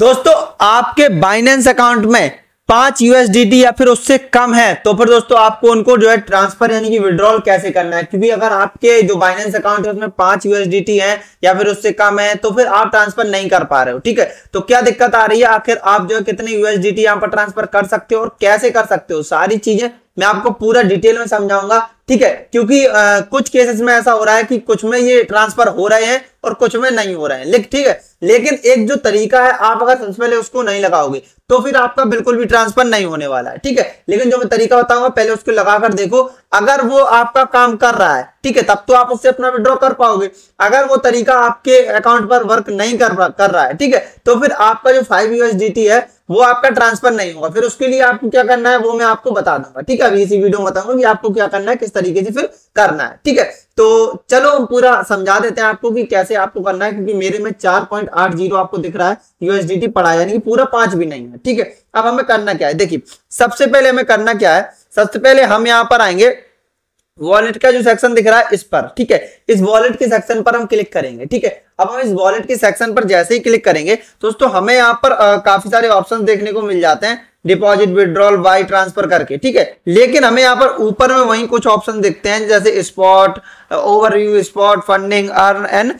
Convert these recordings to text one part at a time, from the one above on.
दोस्तों आपके Binance account में पांच यूएसडीटी या फिर उससे कम है तो फिर दोस्तों आपको उनको जो है ट्रांसफर यानी कि विड्रॉल कैसे करना है क्योंकि अगर आपके जो बाइनेंस अकाउंट है उसमें पांच यूएसडीटी है या फिर उससे कम है तो फिर आप ट्रांसफर नहीं कर पा रहे हो ठीक है तो क्या दिक्कत आ रही है आखिर आप जो है कितने यूएसडीटी यहाँ पर ट्रांसफर कर सकते हो और कैसे कर सकते हो सारी चीजें मैं आपको पूरा डिटेल में समझाऊंगा ठीक है क्योंकि आ, कुछ केसेस में ऐसा हो रहा है कि कुछ में ये ट्रांसफर हो रहे हैं और कुछ में नहीं हो रहे हैं लेकिन ठीक है लेकिन एक जो तरीका है आप अगर सबसे पहले उसको नहीं लगाओगे तो फिर आपका बिल्कुल भी ट्रांसफर नहीं होने वाला है ठीक है लेकिन जो मैं तरीका बताऊंगा पहले उसको लगाकर देखो अगर वो आपका काम कर रहा है ठीक है तब तो आप उससे अपना विड्रॉ कर पाओगे अगर वो तरीका आपके अकाउंट पर वर्क नहीं कर कर रहा है ठीक है तो फिर आपका जो फाइव यूएसडीटी है वो आपका ट्रांसफर नहीं होगा फिर उसके लिए आपको क्या करना है वो मैं आपको बता दूंगा ठीक है अभी इसी वीडियो में बताऊंगा कि आपको क्या करना है किस किस तरीके से फिर करना है ठीक है तो चलो हम पूरा समझा देते हैं आपको कि कैसे आपको करना है क्योंकि मेरे में चार पॉइंट आठ जीरो आपको दिख रहा है यूएसडीटी पढ़ा यानी कि पूरा पांच भी नहीं है ठीक है अब हमें करना क्या है देखिए सबसे पहले हमें करना क्या है सबसे पहले हम यहाँ पर आएंगे वॉलेट का जो सेक्शन दिख रहा है इस पर ठीक है इस वॉलेट के सेक्शन पर हम क्लिक करेंगे ठीक है अब हम इस वॉलेट के सेक्शन पर जैसे ही क्लिक करेंगे दोस्तों हमें यहाँ पर आ, काफी सारे ऑप्शन देखने को मिल जाते हैं डिपॉजिट विड्रॉल बाई ट्रांसफर करके ठीक है लेकिन हमें यहाँ पर ऊपर में वही कुछ ऑप्शन देखते हैं जैसे spot over spot funding earn and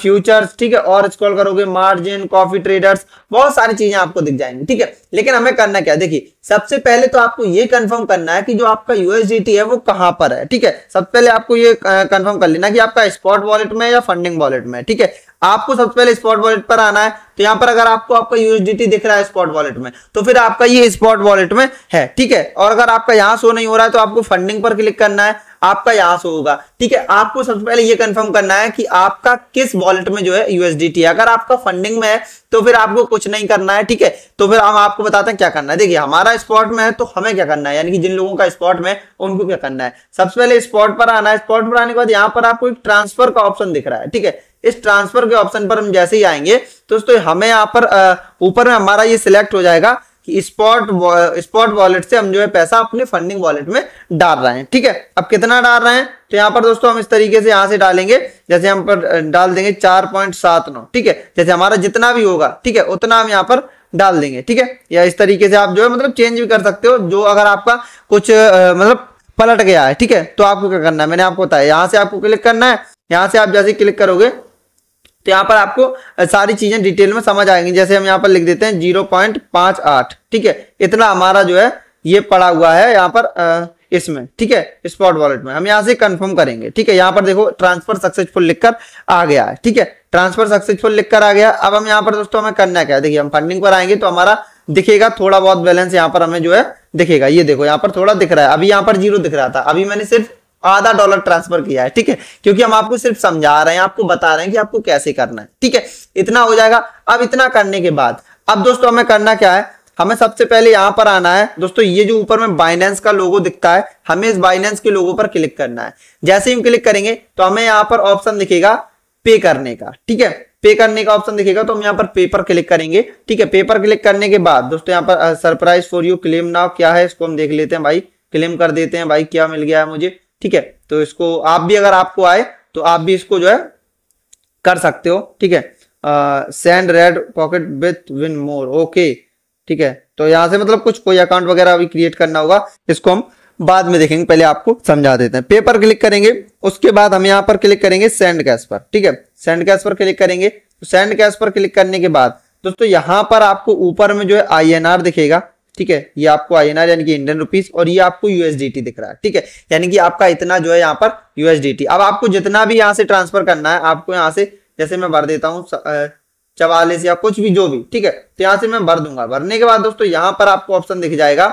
futures ठीक है और स्कॉल करोगे मार्जिन कॉफी ट्रेडर्स बहुत सारी चीजें आपको दिख जाएंगी ठीक है लेकिन हमें करना क्या देखिए सबसे पहले तो आपको ये कंफर्म करना है कि जो आपका यूएसडीटी है वो कहां पर है ठीक है सबसे पहले आपको ये कंफर्म uh, कर लेना कि आपका स्पॉट वॉलेट में या फंडिंग वॉलेट में ठीक है आपको सबसे पहले स्पॉट वॉलेट पर आना है तो यहाँ पर अगर आपको आपका यूएसडीटी दिख रहा है स्पॉट वॉलेट में तो फिर आपका ये स्पॉट वॉलेट में है ठीक है और अगर आपका यहाँ शो नहीं हो रहा है तो आपको फंडिंग पर क्लिक करना है आपका यहाँ शो होगा ठीक है आपको सबसे पहले ये कंफर्म करना है कि आपका किस वॉलेट में जो है यूएसडीटी अगर आपका फंडिंग में है तो फिर आपको कुछ नहीं करना है ठीक है तो फिर हम आपको बताते हैं क्या करना है देखिए हमारा स्पॉट में है तो हमें क्या करना है यानी कि जिन लोगों का स्पॉट में उनको क्या करना है सबसे पहले स्पॉट पर आना है स्पॉट पर आने के बाद यहां पर आपको एक ट्रांसफर का ऑप्शन दिख रहा है ठीक है इस ट्रांसफर के ऑप्शन पर हम जैसे ही आएंगे तो दोस्तों हमें यहाँ पर ऊपर में हमारा ये सिलेक्ट हो जाएगा कि स्पॉट स्पॉट वॉलेट से हम जो है पैसा अपने फंडिंग वॉलेट में डाल रहे हैं ठीक है अब कितना डाल रहे हैं तो यहाँ पर दोस्तों हम इस तरीके से यहाँ से डालेंगे जैसे हम पर डाल देंगे चार पॉइंट सात नौ ठीक है जैसे हमारा जितना भी होगा ठीक है उतना हम यहाँ पर डाल देंगे ठीक है या इस तरीके से आप जो है मतलब चेंज भी कर सकते हो जो अगर आपका कुछ मतलब पलट गया है ठीक है तो आपको क्या करना है मैंने आपको बताया यहाँ से आपको क्लिक करना है यहाँ से आप जैसे क्लिक करोगे तो यहाँ पर आपको सारी चीज़ें डिटेल में समझ आएंगी जैसे हम यहाँ पर लिख देते हैं जीरो पॉइंट पांच आठ ठीक है इतना हमारा जो है ये पड़ा हुआ है यहाँ पर इसमें ठीक है स्पॉट वॉलेट में हम यहाँ से कंफर्म करेंगे ठीक है यहाँ पर देखो ट्रांसफर सक्सेसफुल लिखकर आ गया है ठीक है ट्रांसफर सक्सेसफुल लिखकर आ गया अब हम यहाँ पर दोस्तों हमें करना क्या है देखिए हम फंडिंग पर आएंगे तो हमारा दिखेगा थोड़ा बहुत बैलेंस यहाँ पर हमें जो है दिखेगा ये देखो यहाँ पर थोड़ा दिख रहा है अभी यहाँ पर जीरो दिख रहा था अभी मैंने सिर्फ आधा डॉलर ट्रांसफर किया है ठीक है क्योंकि हम आपको सिर्फ समझा रहे हैं आपको बता रहे हैं कि आपको कैसे करना है ठीक है इतना हो जाएगा अब इतना करने के बाद अब दोस्तों हमें करना क्या है हमें सबसे पहले यहां पर आना है दोस्तों ये जो ऊपर में बाइनेंस का लोगो दिखता है हमें इस बाइनेंस के लोगो पर क्लिक करना है जैसे ही हम क्लिक करेंगे तो हमें यहाँ पर ऑप्शन दिखेगा पे करने का ठीक है पे करने का ऑप्शन दिखेगा तो हम यहाँ पर पेपर क्लिक करेंगे ठीक है पेपर क्लिक करने के बाद दोस्तों यहाँ पर surprise for you claim now क्या है इसको हम देख लेते हैं भाई क्लेम कर देते हैं भाई क्या मिल गया है मुझे ठीक है तो इसको आप भी अगर आपको आए तो आप भी इसको जो है कर सकते हो ठीक है send red pocket with win more okay ठीक है तो यहां से मतलब कुछ कोई अकाउंट वगैरह अभी क्रिएट करना होगा इसको हम बाद में देखेंगे पहले आपको समझा देते हैं पेपर क्लिक करेंगे उसके बाद हम यहाँ पर क्लिक करेंगे सेंड कैश पर ठीक है सेंड कैश पर क्लिक करेंगे सेंड तो कैश पर क्लिक करने के बाद दोस्तों यहां पर आपको ऊपर में जो है आई दिखेगा ठीक है ये आपको आई यानी कि इंडियन रुपीज और ये आपको यूएसडीटी दिख रहा है ठीक है यानी कि आपका इतना जो है यहाँ पर यूएसडीटी अब आपको जितना भी यहाँ से ट्रांसफर करना है आपको यहाँ से जैसे मैं भर देता हूँ चवालीस या कुछ भी जो भी ठीक है तो यहाँ से मैं भर दूंगा भरने के बाद दोस्तों यहाँ पर आपको ऑप्शन दिख जाएगा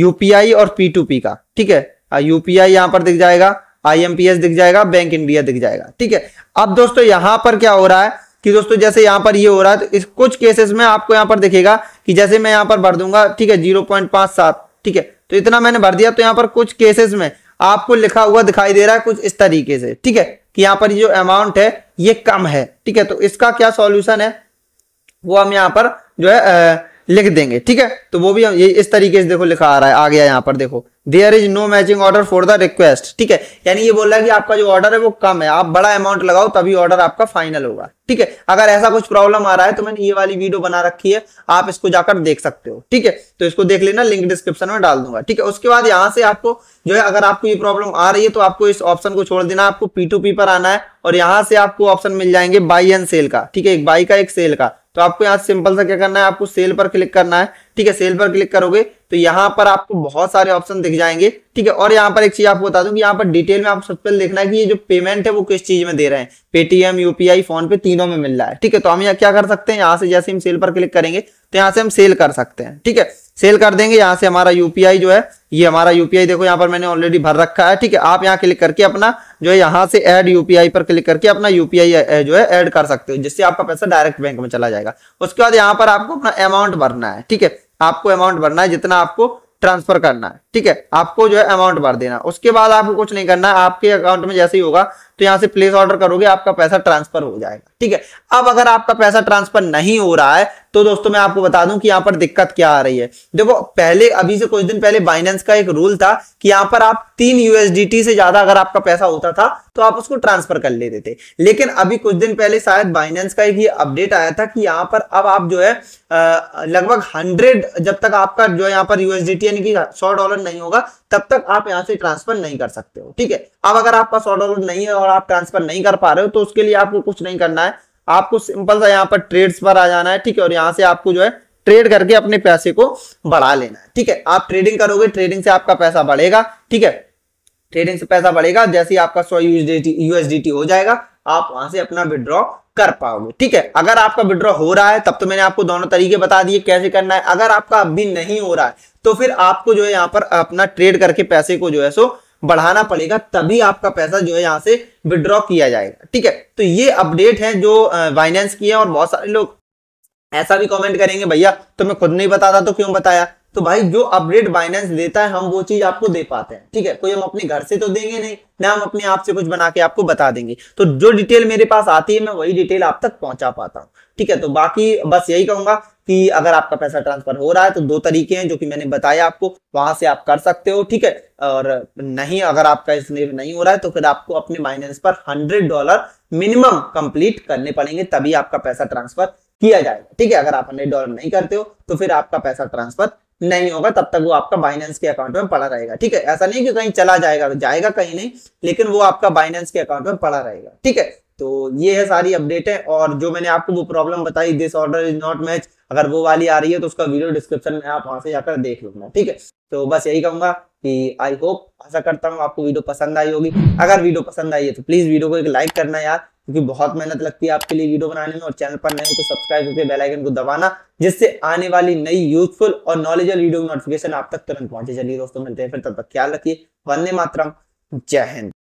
यूपीआई और पी टू पी का ठीक है यूपीआई यहाँ पर दिख जाएगा आईएमपीएस दिख जाएगा बैंक इंडिया दिख जाएगा ठीक है अब दोस्तों यहाँ पर क्या हो रहा है कि दोस्तों जैसे यहाँ पर ये हो रहा है तो इस कुछ केसेस में आपको यहाँ पर देखेगा कि जैसे मैं यहाँ पर भर दूंगा ठीक है जीरो पॉइंट पांच सात ठीक है तो इतना मैंने भर दिया तो यहाँ पर कुछ केसेस में आपको लिखा हुआ दिखाई दे रहा है कुछ इस तरीके से ठीक है कि यहाँ पर जो अमाउंट है ये कम है ठीक है तो इसका क्या सॉल्यूशन है वो हम यहाँ पर जो है आ, लिख देंगे ठीक है तो वो भी हम ये इस तरीके से देखो लिखा आ रहा है आ गया यहाँ पर देखो there is no matching order for the request ठीक है यानी ये बोल रहा है कि आपका जो ऑर्डर है वो कम है आप बड़ा अमाउंट लगाओ तभी ऑर्डर आपका फाइनल होगा ठीक है अगर ऐसा कुछ प्रॉब्लम आ रहा है तो मैंने ये वाली वीडियो बना रखी है आप इसको जाकर देख सकते हो ठीक है तो इसको देख लेना लिंक डिस्क्रिप्शन में डाल दूंगा ठीक है उसके बाद यहाँ से आपको जो है अगर आपको ये प्रॉब्लम आ रही है तो आपको इस ऑप्शन को छोड़ देना आपको पी पर आना है और यहाँ से आपको ऑप्शन मिल जाएंगे बाई एंड सेल का ठीक है एक बाई का एक सेल का तो आपको यहाँ सिंपल सा क्या करना है आपको सेल पर क्लिक करना है ठीक है सेल पर क्लिक करोगे तो यहाँ पर आपको बहुत सारे ऑप्शन दिख जाएंगे ठीक है और यहाँ पर एक चीज आपको बता दूं कि यहाँ पर डिटेल में आप सबसे पहले देखना है कि ये जो पेमेंट है वो किस चीज में दे रहे हैं पेटीएम यूपीआई फोन पे तीनों में मिल रहा है ठीक है तो हम यहाँ क्या कर सकते हैं यहाँ से जैसे हम सेल पर क्लिक करेंगे तो यहाँ से हम सेल कर सकते हैं ठीक है सेल कर देंगे यहाँ से हमारा यूपीआई जो है ये हमारा यूपीआई देखो यहाँ पर मैंने ऑलरेडी भर रखा है ठीक है आप यहाँ क्लिक करके अपना जो है यहाँ से एड यूपीआई पर क्लिक करके अपना यूपीआई जो है एड कर सकते हो जिससे आपका पैसा डायरेक्ट बैंक में चला जाएगा उसके बाद यहाँ पर आपको अपना अमाउंट भरना है ठीक है आपको अमाउंट भरना है जितना आपको ट्रांसफर करना है ठीक है आपको जो है अमाउंट भर देना उसके बाद आपको कुछ नहीं करना आपके अकाउंट में जैसे ही होगा तो यहां से प्लेस ऑर्डर करोगे आपका पैसा ट्रांसफर हो जाएगा ठीक है अब अगर आपका पैसा ट्रांसफर नहीं हो रहा है तो दोस्तों मैं आपको बता दूं कि यहां पर दिक्कत क्या आ रही है देखो पहले अभी से कुछ दिन पहले बाइनेंस का एक रूल था कि यहां पर आप तीन यूएसडीटी से ज्यादा अगर आपका पैसा होता था तो आप उसको ट्रांसफर कर लेते थे लेकिन अभी कुछ दिन पहले शायद बाइनेंस का एक ये अपडेट आया था कि यहां पर अब आप जो है लगभग हंड्रेड जब तक आपका जो है यहाँ पर यूएसडीटी यानी कि सौ डॉलर नहीं होगा तब तक आप यहां से ट्रांसफर नहीं कर सकते हो ठीक है अब अगर आपका सौ डॉलर नहीं है और आप ट्रांसफर नहीं कर पा रहे हो तो उसके लिए आपको कुछ नहीं करना है आपको सिंपल सा यहाँ पर ट्रेड्स पर आ जाना है ठीक है और यहाँ से आपको जो है ट्रेड करके अपने पैसे को बढ़ा लेना है ठीक है आप ट्रेडिंग करोगे ट्रेडिंग से आपका पैसा बढ़ेगा ठीक है ट्रेडिंग से पैसा बढ़ेगा जैसे ही आपका सो यूएसडी यूएसडीटी हो जाएगा आप वहां से अपना विड्रॉ कर पाओगे ठीक है अगर आपका विड्रॉ हो रहा है तब तो मैंने आपको दोनों तरीके बता दिए कैसे करना है अगर आपका अभी नहीं हो रहा है तो फिर आपको जो है यहाँ पर अपना ट्रेड करके पैसे को जो है सो बढ़ाना पड़ेगा तभी आपका पैसा जो है यहाँ से विड्रॉ किया जाएगा ठीक है तो ये अपडेट है जो फाइनेंस की है और बहुत सारे लोग ऐसा भी कमेंट करेंगे भैया तो मैं खुद नहीं बताता तो क्यों बताया तो भाई जो अपडेट बाइनेंस देता है हम वो चीज आपको दे पाते हैं ठीक है कोई हम अपने घर से तो देंगे नहीं ना हम अपने आप से कुछ बना के आपको बता देंगे तो जो डिटेल मेरे पास आती है मैं वही डिटेल आप तक पहुंचा पाता हूँ ठीक है तो बाकी बस यही कहूंगा कि अगर आपका पैसा ट्रांसफर हो रहा है तो दो तरीके हैं जो कि मैंने बताया आपको वहां से आप कर सकते हो ठीक है और नहीं अगर आपका इसलिए नहीं हो रहा है तो फिर आपको अपने बाइनेंस पर हंड्रेड डॉलर मिनिमम कंप्लीट करने पड़ेंगे तभी आपका पैसा ट्रांसफर किया जाएगा ठीक है अगर आप हंड्रेड डॉलर नहीं करते हो तो फिर आपका पैसा ट्रांसफर नहीं होगा तब तक वो आपका बाइनेंस के अकाउंट में पड़ा रहेगा ठीक है ऐसा नहीं कि कहीं चला जाएगा जाएगा कहीं नहीं लेकिन वो आपका बाइनेंस के अकाउंट में पड़ा रहेगा ठीक है तो ये है सारी अपडेट है और जो मैंने आपको वो प्रॉब्लम बताई this order is not match अगर वो वाली आ रही है तो उसका वीडियो डिस्क्रिप्शन में आप वहां से जाकर देख लूंगा ठीक है तो बस यही कहूंगा कि आई होप आशा करता हूँ आपको वीडियो पसंद आई होगी अगर वीडियो पसंद आई है तो प्लीज वीडियो को एक लाइक करना यार क्योंकि बहुत मेहनत लगती है आपके लिए वीडियो बनाने में और चैनल पर नए तो सब्सक्राइब करके बेल आइकन को दबाना जिससे आने वाली नई यूजफुल और नॉलेजल वीडियो नोटिफिकेशन आप तक तुरंत पहुंचे चलिए दोस्तों मिलते हैं फिर तब तक ख्याल रखिए वंदे मातरम जय हिंद